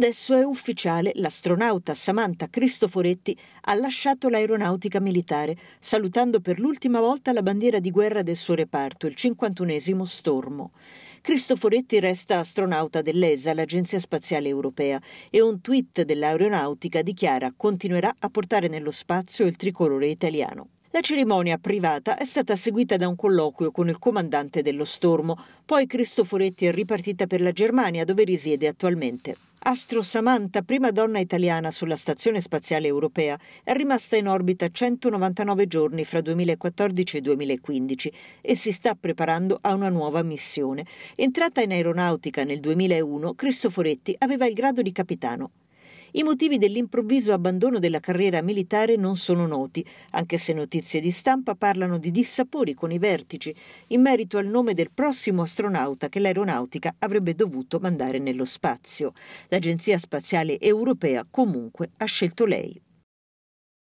Adesso è ufficiale, l'astronauta Samantha Cristoforetti ha lasciato l'aeronautica militare, salutando per l'ultima volta la bandiera di guerra del suo reparto, il 51 Stormo. Cristoforetti resta astronauta dell'ESA, l'Agenzia Spaziale Europea, e un tweet dell'aeronautica dichiara continuerà a portare nello spazio il tricolore italiano. La cerimonia privata è stata seguita da un colloquio con il comandante dello stormo, poi Cristoforetti è ripartita per la Germania dove risiede attualmente. Astro Samantha, prima donna italiana sulla Stazione Spaziale Europea, è rimasta in orbita 199 giorni fra 2014 e 2015 e si sta preparando a una nuova missione. Entrata in aeronautica nel 2001, Cristoforetti aveva il grado di capitano. I motivi dell'improvviso abbandono della carriera militare non sono noti, anche se notizie di stampa parlano di dissapori con i vertici in merito al nome del prossimo astronauta che l'aeronautica avrebbe dovuto mandare nello spazio. L'Agenzia Spaziale Europea comunque ha scelto lei